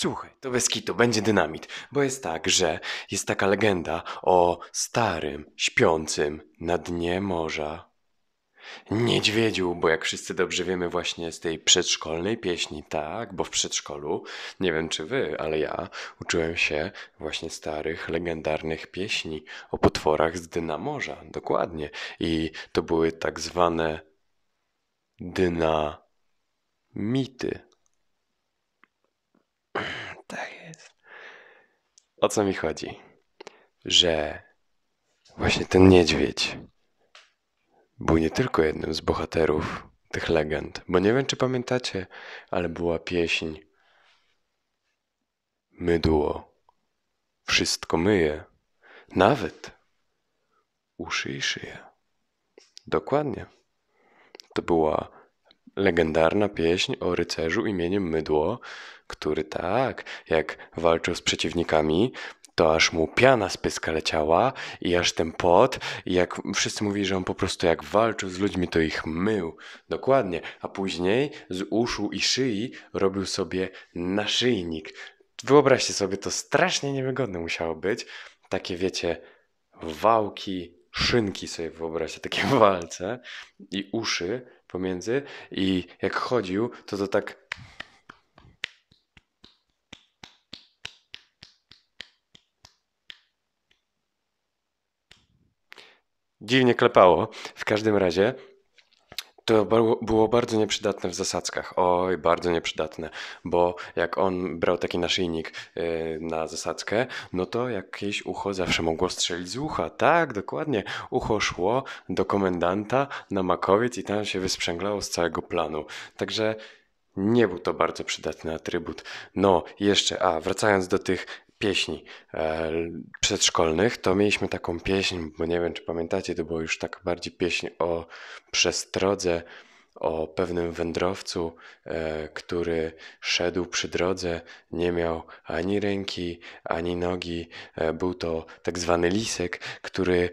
Słuchaj, to bez kitu, będzie dynamit, bo jest tak, że jest taka legenda o starym, śpiącym na dnie morza niedźwiedziu, bo jak wszyscy dobrze wiemy właśnie z tej przedszkolnej pieśni, tak, bo w przedszkolu, nie wiem czy wy, ale ja uczyłem się właśnie starych, legendarnych pieśni o potworach z dna morza, dokładnie. I to były tak zwane dynamity. O co mi chodzi? Że właśnie ten niedźwiedź był nie tylko jednym z bohaterów tych legend, bo nie wiem, czy pamiętacie, ale była pieśń Mydło wszystko myje, nawet uszy i szyję. Dokładnie. To była Legendarna pieśń o rycerzu imieniem Mydło, który tak, jak walczył z przeciwnikami, to aż mu piana z pyska leciała i aż ten pot, i jak wszyscy mówili, że on po prostu jak walczył z ludźmi, to ich mył. Dokładnie. A później z uszu i szyi robił sobie naszyjnik. Wyobraźcie sobie, to strasznie niewygodne musiało być. Takie wiecie, wałki, szynki sobie wyobraźcie, takie walce i uszy pomiędzy i jak chodził, to to tak dziwnie klepało. W każdym razie to było bardzo nieprzydatne w zasadzkach. Oj, bardzo nieprzydatne, bo jak on brał taki naszyjnik y, na zasadzkę, no to jakieś ucho zawsze mogło strzelić z ucha. Tak, dokładnie. Ucho szło do komendanta na makowiec i tam się wysprzęglało z całego planu. Także nie był to bardzo przydatny atrybut. No, jeszcze, a wracając do tych pieśni e, przedszkolnych, to mieliśmy taką pieśń, bo nie wiem czy pamiętacie, to była już tak bardziej pieśń o przestrodze, o pewnym wędrowcu, e, który szedł przy drodze, nie miał ani ręki, ani nogi. E, był to tak zwany lisek, który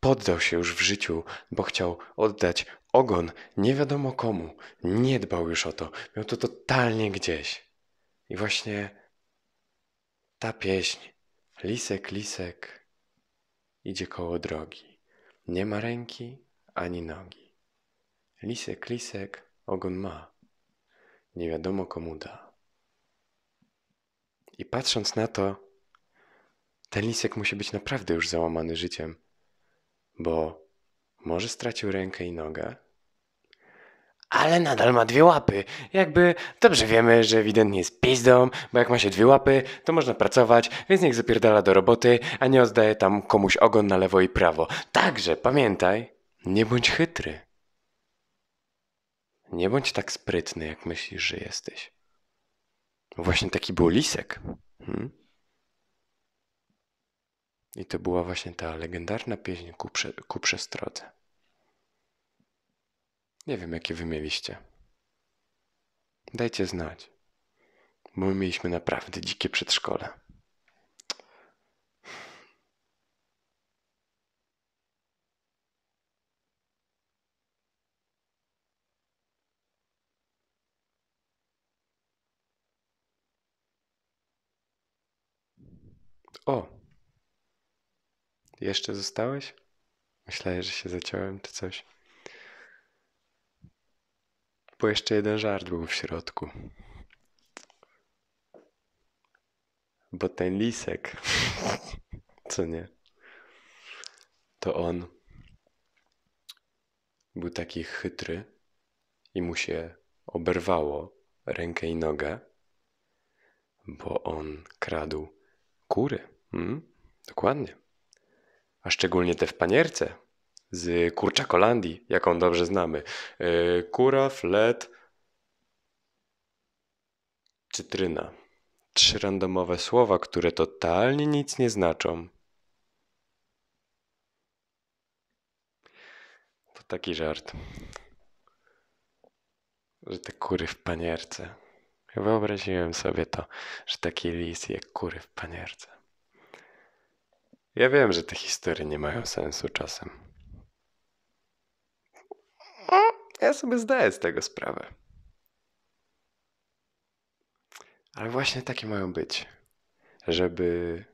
poddał się już w życiu, bo chciał oddać ogon nie wiadomo komu. Nie dbał już o to, miał to totalnie gdzieś. I właśnie ta pieśń. Lisek, lisek idzie koło drogi. Nie ma ręki ani nogi. Lisek, lisek ogon ma. Nie wiadomo komu da. I patrząc na to, ten lisek musi być naprawdę już załamany życiem, bo może stracił rękę i nogę, ale nadal ma dwie łapy. Jakby dobrze wiemy, że ewidentnie jest pizdą, bo jak ma się dwie łapy, to można pracować, więc niech zapierdala do roboty, a nie oddaje tam komuś ogon na lewo i prawo. Także pamiętaj, nie bądź chytry. Nie bądź tak sprytny, jak myślisz, że jesteś. Właśnie taki był lisek. Hmm? I to była właśnie ta legendarna pieśń ku, prze, ku przestrodze. Nie wiem, jakie wy mieliście. Dajcie znać, bo my mieliśmy naprawdę dzikie przedszkole. O! Jeszcze zostałeś? Myślałem, że się zaciąłem czy coś. Bo jeszcze jeden żart był w środku. Bo ten lisek, co nie, to on był taki chytry i mu się oberwało rękę i nogę, bo on kradł kury. Hmm? dokładnie. A szczególnie te w panierce z kurczakolandii, jaką dobrze znamy. E, kura, flet, cytryna. Trzy randomowe słowa, które totalnie nic nie znaczą. To taki żart. Że te kury w panierce. Wyobraziłem sobie to, że taki lis jak kury w panierce. Ja wiem, że te historie nie mają sensu czasem. Ja sobie zdaję z tego sprawę. Ale właśnie takie mają być, żeby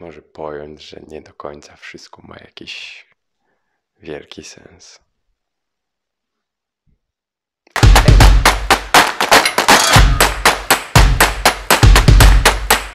może pojąć, że nie do końca wszystko ma jakiś wielki sens.